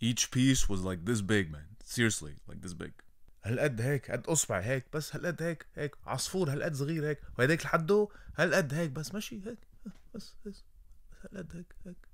each piece was like this big man seriously like this big هالقد هيك قد اصبع هيك بس هالقد هيك هيك عصفور هالقد صغير هيك وهيداك لحده هالقد هيك بس ماشي هيك بس بس هالقد هيك هيك